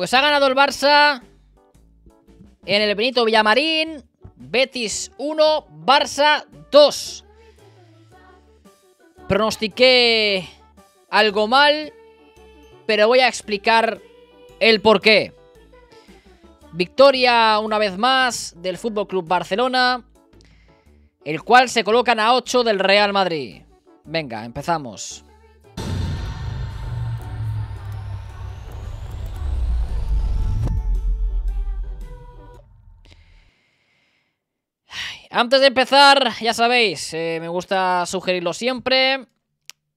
Pues ha ganado el Barça en el Benito Villamarín. Betis 1, Barça 2. Pronostiqué algo mal, pero voy a explicar el porqué. Victoria una vez más del Fútbol Club Barcelona, el cual se colocan a 8 del Real Madrid. Venga, empezamos. Antes de empezar, ya sabéis, eh, me gusta sugerirlo siempre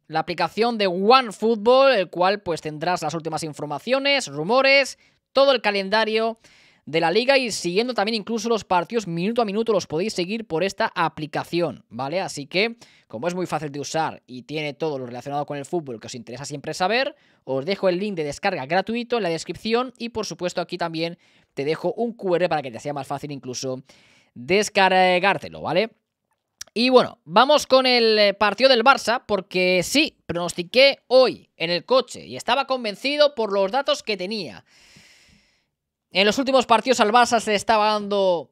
la aplicación de OneFootball, el cual pues tendrás las últimas informaciones, rumores, todo el calendario de la liga y siguiendo también incluso los partidos minuto a minuto los podéis seguir por esta aplicación, ¿vale? Así que, como es muy fácil de usar y tiene todo lo relacionado con el fútbol que os interesa siempre saber, os dejo el link de descarga gratuito en la descripción y por supuesto aquí también te dejo un QR para que te sea más fácil incluso descargártelo, ¿vale? Y bueno, vamos con el eh, partido del Barça, porque sí, pronostiqué hoy en el coche y estaba convencido por los datos que tenía. En los últimos partidos al Barça se estaba dando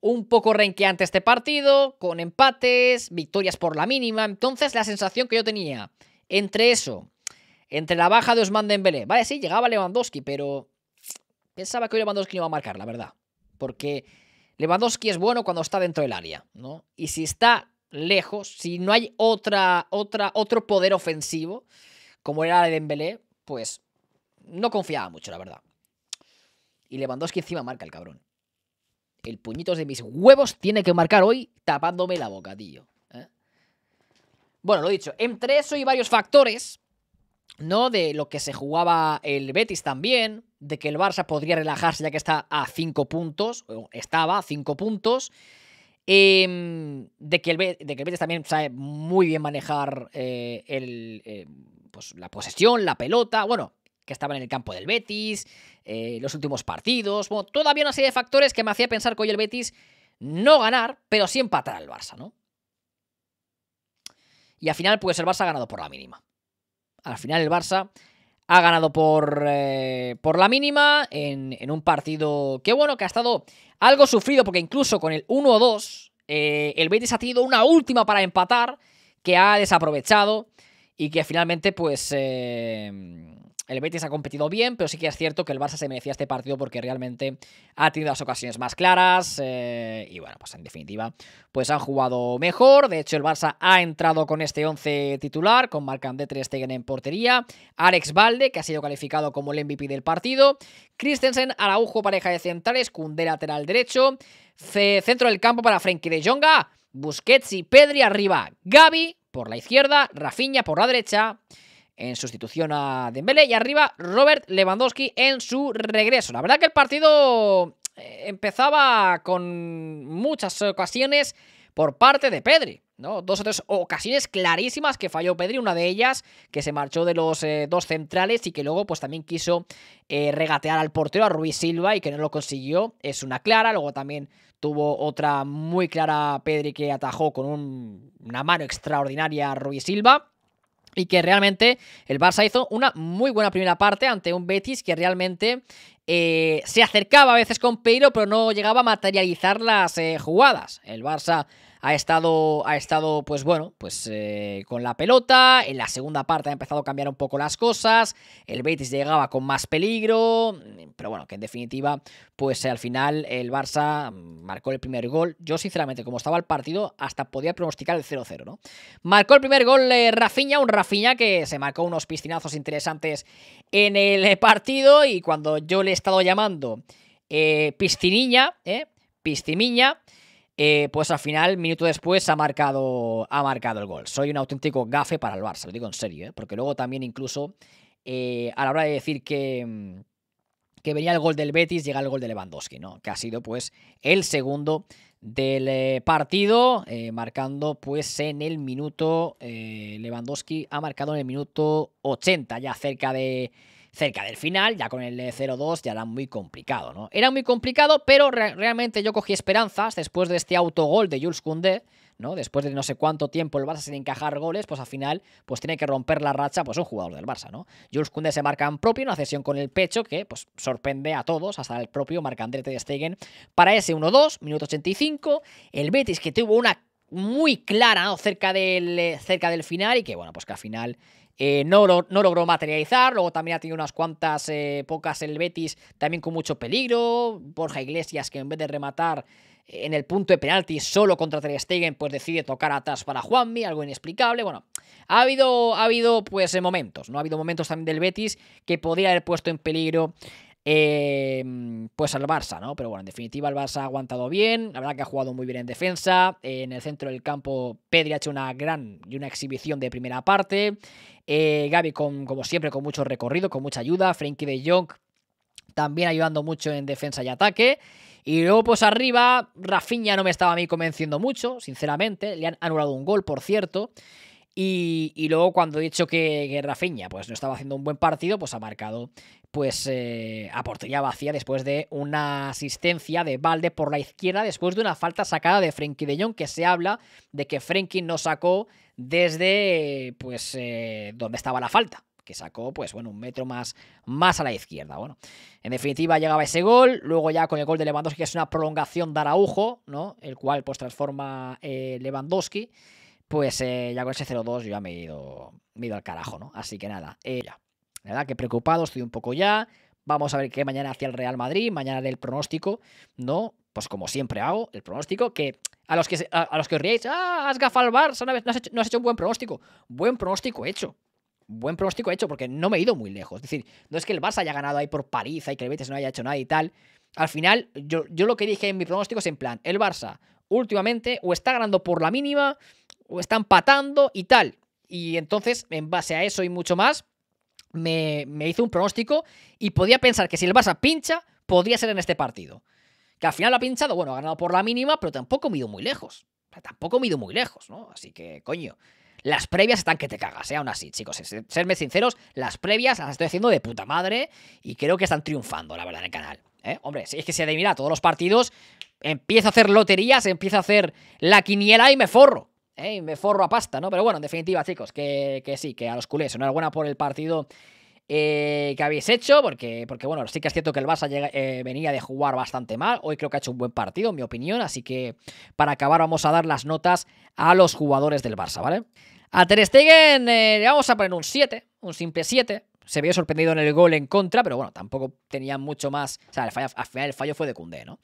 un poco renqueante este partido, con empates, victorias por la mínima. Entonces, la sensación que yo tenía entre eso, entre la baja de Osman Dembélé, vale, sí, llegaba Lewandowski, pero pensaba que hoy Lewandowski no iba a marcar, la verdad. Porque Lewandowski es bueno cuando está dentro del área, ¿no? Y si está lejos, si no hay otra, otra, otro poder ofensivo, como era el de Dembélé, pues no confiaba mucho, la verdad. Y Lewandowski encima marca el cabrón. El puñito de mis huevos tiene que marcar hoy tapándome la boca, tío. ¿eh? Bueno, lo dicho, entre eso y varios factores, ¿no? De lo que se jugaba el Betis también, de que el Barça podría relajarse ya que está a 5 puntos, estaba a 5 puntos, em, de, que el, que Betis también sabe muy bien manejar eh, el, eh, pues, la posesión, la pelota, bueno, que estaban en el campo del Betis, eh, los últimos partidos, bueno, todavía una serie de factores que me hacía pensar que hoy el Betis no ganar, pero sí empatar al Barça, ¿no? Y al final, pues el Barça ha ganado por la mínima al final el Barça ha ganado por, eh, por la mínima en, un partido que, bueno, que ha estado algo sufrido, porque incluso con el 1-2, eh, el Betis ha tenido una última para empatar que ha desaprovechado y que finalmente, pues. Em, el Betis ha competido bien, pero sí que es cierto que el Barça se merecía este partido porque realmente ha tenido las ocasiones más claras. Eh, y bueno, pues en definitiva, pues han jugado mejor. De hecho, el Barça ha entrado con este 11 titular, con Marc-André Stegen en portería, Alex Valde, que ha sido calificado como el MVP del partido, Christensen, Araujo, pareja de centrales, Cundé lateral derecho, centro del campo para Frenkie de Jonga, Busquets y Pedri arriba, Gaby, por la izquierda, Rafinha por la derecha en sustitución a Dembélé y arriba Robert Lewandowski en su regreso. La verdad que el partido eh, empezaba con muchas ocasiones por parte de Pedri. Dos o tres ocasiones clarísimas que falló Pedri, una de ellas que se marchó de los eh, dos centrales y que luego pues también quiso eh, regatear al portero, a Ruiz Silva, y que no lo consiguió, es una clara, luego también tuvo otra muy clara Pedri que atajó con una mano extraordinaria a Ruiz Silva. Y que realmente el Barça hizo una muy buena primera parte ante un Betis que realmente eh, se acercaba a veces con Pedro pero no llegaba a materializar las jugadas. El Barça ha estado, ha estado pues bueno, pues eh, con la pelota, en la segunda parte ha empezado a cambiar un poco las cosas, el Betis llegaba con más peligro, mm, pero bueno, que en definitiva, pues al final el Barça marcó el primer gol, yo sinceramente como estaba el partido, hasta podía pronosticar el 0-0, ¿no? Marcó el primer gol eh, Rafinha, un Rafiña, que se marcó unos piscinazos interesantes en el partido y cuando yo le he estado llamando eh, Pisciniña, ¿eh? Eh, pues al final, minuto después, ha marcado, ha marcado el gol. Soy un auténtico gafe para el Barça, lo digo en serio, ¿eh? porque luego también incluso eh, a la hora de decir que, mm, que venía el gol del Betis, llega el gol de Lewandowski, ¿no? que ha sido pues el segundo del partido, marcando pues en el minuto, Lewandowski ha marcado en el minuto 80, ya cerca de cerca del final, ya con el 0-2 ya era muy complicado, ¿no? Era muy complicado, pero realmente yo cogí esperanzas después de este autogol de Jules Koundé, ¿no? Después de no sé cuánto tiempo el Barça sin encajar goles, pues al final pues tiene que romper la racha pues un jugador del Barça, ¿no? Jules Koundé se marca en propio, una cesión con el pecho que pues sorprende a todos, hasta el propio Marcandrete de Stegen para ese 1-2, minuto 85, el Betis que tuvo una muy clara ¿no? cerca del eh, cerca del final y que bueno, pues que al final eh, no, logró materializar. Luego también ha tenido unas cuantas eh, pocas el Betis, también con mucho peligro. Borja Iglesias, que en vez de rematar eh, en el punto de penalti solo contra Ter Stegen, pues decide tocar atrás para Juanmi, algo inexplicable. Bueno, ha habido, ha habido pues momentos, ¿no? Ha habido momentos también del Betis que podría haber puesto en peligro Em, pues al Barça, ¿no? Pero bueno, en definitiva el Barça ha aguantado bien, la verdad que ha jugado muy bien en defensa, en el centro del campo Pedri ha hecho una gran y una exhibición de primera parte, eh, Gaby con, como siempre con mucho recorrido, con mucha ayuda, Frenkie de Jong también ayudando mucho en defensa y ataque. Y luego, pues arriba, Rafinha no me estaba a mí convenciendo mucho, sinceramente. Le han anulado un gol, por cierto. Y, luego cuando he dicho que, que, pues no estaba haciendo un buen partido, pues ha marcado pues eh, a portería vacía después de una asistencia de Balde por la izquierda, después de una falta sacada de Frenkie de Jong, que se habla de que Frenkie no sacó desde pues eh, donde estaba la falta que sacó, pues bueno, un metro más, más a la izquierda. Bueno, en definitiva llegaba ese gol, luego ya con el gol de Lewandowski, que es una prolongación de Araujo, ¿no? El cual pues transforma eh, Lewandowski pues eh, ya con ese 0-2 yo ya me he ido, me he ido al carajo, ¿no? Así que nada, eh, ya. La verdad que preocupado, estoy un poco ya. Vamos a ver qué mañana hacia el Real Madrid, mañana del pronóstico, ¿no? Pues como siempre hago, el pronóstico que a los que, a, los que os riéis, ah, has gafado al Barça, no has, hecho, no has hecho un buen pronóstico. Buen pronóstico hecho, buen pronóstico hecho, porque no me he ido muy lejos. Es decir, no es que el Barça haya ganado ahí por paliza y que el Betis no haya hecho nada y tal. Al final, yo, yo lo que dije en mi pronóstico es en plan, el Barça últimamente o está ganando por la mínima o están patando y tal. Y entonces, en base a eso y mucho más, me, me hizo un pronóstico y podía pensar que si el Barça pincha, podría ser en este partido. Que al final ha pinchado, bueno, ha ganado por la mínima, pero tampoco me ido muy lejos. tampoco me ido muy lejos, ¿no? Así que, coño. Las previas están que te cagas, ¿eh? aún así, chicos. Serme sinceros, las previas las estoy haciendo de puta madre y creo que están triunfando, la verdad, en el canal. ¿eh? Hombre, si es que se adivina todos los partidos, empiezo a hacer loterías, empiezo a hacer la quiniela y me forro. ¿eh? me forro a pasta, ¿no? Pero bueno, en definitiva, chicos, que, sí, que a los culés, enhorabuena por el partido eh, que habéis hecho, porque, porque bueno, sí que es cierto que el Barça eh, venía de jugar bastante mal, hoy creo que ha hecho un buen partido, en mi opinión, así que para acabar vamos a dar las notas a los jugadores del Barça, ¿vale? A Ter Stegen le vamos a poner un 7, un simple 7, se vio sorprendido en el gol en contra, pero bueno, tampoco tenía mucho más, o sea, el fallo, al final el fallo fue de Cundé, ¿no?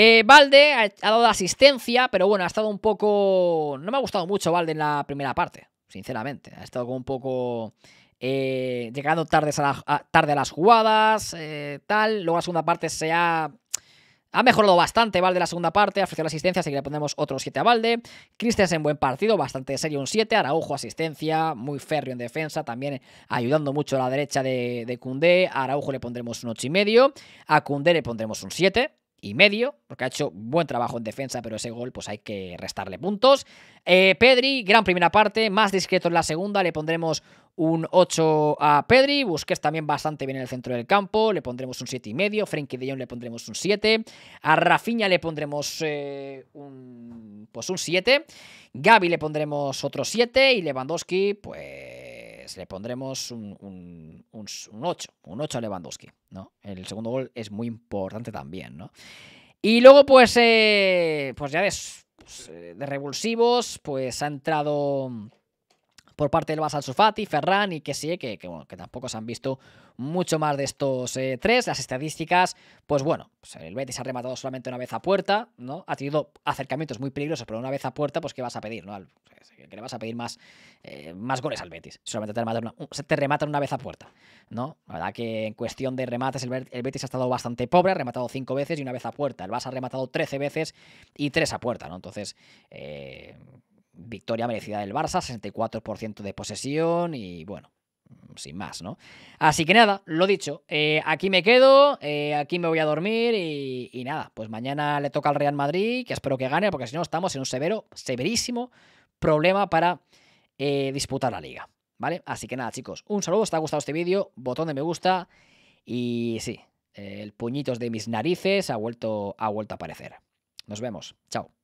Eh, Valde ha, dado asistencia, pero bueno, ha estado un poco... No me ha gustado mucho Valde en la primera parte, sinceramente. Ha estado como un poco... Eh, llegando tarde a, tarde las jugadas, eh, tal. Luego la segunda parte se ha... Ha mejorado bastante Valde la segunda parte, ha ofrecido asistencia, así que le pondremos otro 7 a Valde. es en buen partido, bastante serio un 7. Araujo asistencia, muy férreo en defensa, también ayudando mucho a la derecha de, de A Araujo le pondremos un medio, A Cundé le pondremos un 7 y medio, porque ha hecho buen trabajo en defensa, pero ese gol pues hay que restarle puntos. Eh, Pedri, gran primera parte, más discreto en la segunda, le pondremos un 8 a Pedri, Busquets también bastante bien en el centro del campo, le pondremos un 7 y medio, Frenkie de Jong le pondremos un 7, a Rafinha le pondremos eh, un pues un 7, Gaby le pondremos otro 7 y Lewandowski pues pues le pondremos un, un, 8, un 8 a Lewandowski, ¿no? El segundo gol es muy importante también, ¿no? Y luego, pues, eh, pues ya ves, pues, eh, de revulsivos, pues ha entrado por parte del Basal Sufati, Ferran y que sí, que, que, tampoco se han visto mucho más de estos eh, tres. Las estadísticas, pues bueno, pues el Betis ha rematado solamente una vez a puerta, ¿no? Ha tenido acercamientos muy peligrosos, pero una vez a puerta, pues ¿qué vas a pedir, no? Eh, que le vas a pedir más, eh, más goles al Betis. Solamente te rematan, una, te rematan una vez a puerta, ¿no? La verdad que en cuestión de remates el, Betis ha estado bastante pobre, ha rematado cinco veces y una vez a puerta. El Basal ha rematado 13 veces y tres a puerta, ¿no? Entonces, victoria merecida del Barça, 64% de posesión y bueno, mm, sin más, ¿no? Así que nada, lo dicho, eh, aquí me quedo, eh, aquí me voy a dormir y, nada, pues mañana le toca al Real Madrid, que espero que gane, porque si no estamos en un severo, severísimo problema para eh, disputar la liga, ¿vale? Así que nada, chicos, un saludo, si te ha gustado este vídeo, botón de me gusta y sí, el puñitos de mis narices ha vuelto, ha vuelto a aparecer. Nos vemos, chao.